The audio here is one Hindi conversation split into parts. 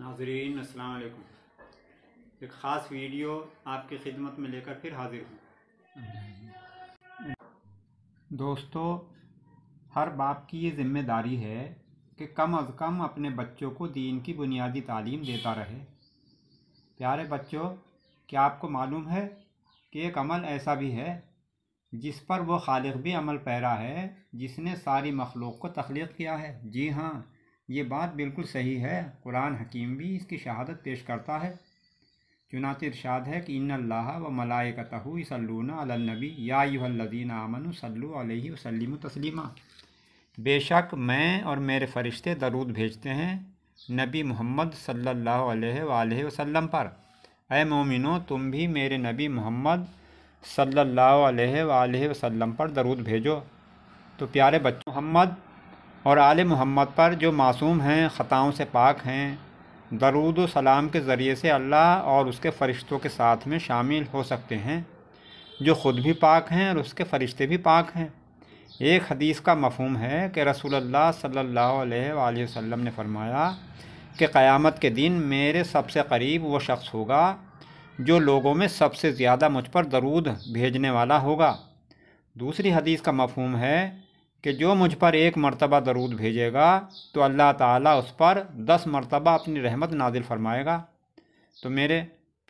नाजरीन असलकुम एक ख़ास वीडियो आपकी खिदमत में लेकर फिर हाजिर हूँ दोस्तों हर बाप की ये ज़िम्मेदारी है कि कम अज़ कम अपने बच्चों को दीन की बुनियादी तालीम देता रहे प्यारे बच्चों क्या आपको मालूम है कि एक अमल ऐसा भी है जिस पर वो खालिक भी अमल पैरा है जिसने सारी मखलूक को तख्लीक किया है जी हाँ ये बात बिल्कुल सही है कुरान हकीम भी इसकी शहादत पेश करता है चुनाच इरशाद है कि इन अल्लाह व मलाइकतहु सल्लूना अलनबी या युहल्लदीन आमन सल्लु अलैहि तस्लिमा बेशक मैं और मेरे फ़रिश्ते दरूद भेजते हैं नबी मोहम्मद सल्ला वसम पर अय मोमिनो तुम भी मेरे नबी मोहम्मद सल्ला वसम पर दरूद भेजो तो प्यारे बच्चों मोहम्मद और आल मोहम्मद पर जो मासूम हैं ख़ताओं से पाक हैं दरूद सलाम के ज़रिए से अल्लाह और उसके फ़रिश्तों के साथ में शामिल हो सकते हैं जो ख़ुद भी पाक हैं और उसके फ़रिश्ते भी पाक हैं एक हदीस का मफहम है कि रसूलुल्लाह सल्लल्लाहु अलैहि वसल्लम ने फरमाया कि क़यामत के दिन मेरे सबसे करीब वो शख्स होगा जो लोगों में सबसे ज़्यादा मुझ पर दरूद भेजने वाला होगा दूसरी हदीस का मफहम है कि जो मुझ पर एक मरतबा दरूद भेजेगा तो अल्लाह ताला उस पर दस मरतबा अपनी रहमत नादिल फरमाएगा तो मेरे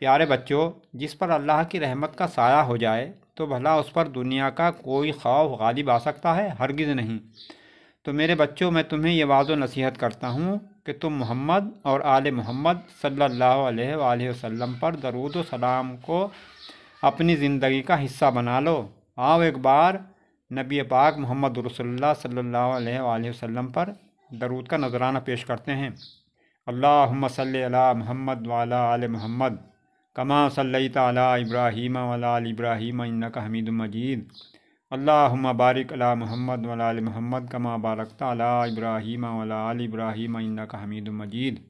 प्यारे बच्चों जिस पर अल्लाह की रहमत का साया हो जाए तो भला उस पर दुनिया का कोई खौफ गालिब आ सकता है हरगिज़ नहीं तो मेरे बच्चों मैं तुम्हें यह वाजो नसीहत करता हूँ कि तुम मोहम्मद और आल मोहम्मद सल्ला वसम पर दरूद सलाम को अपनी ज़िंदगी का हिस्सा बना लो आओ एक बार नबी पाक मोहम्मद रसोल्ला सल्ला वसम पर दरूद का नजराना पेश करते हैं अल्लाम सल महमद वाला आल महमद कमा सल ताला इब्राहीम वाला इब्राहीम हमीद मजीद अल्लाम बारिक अला महमद वाल महमद कमा बारक ताला इब्राहीम वाला इब्राहीम हमीद मजीद